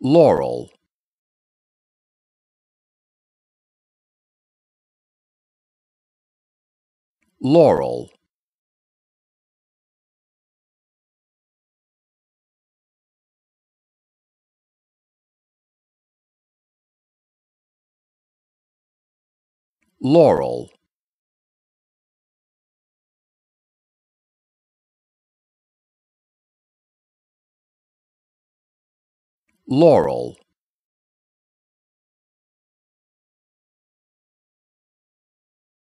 Laurel Laurel Laurel Laurel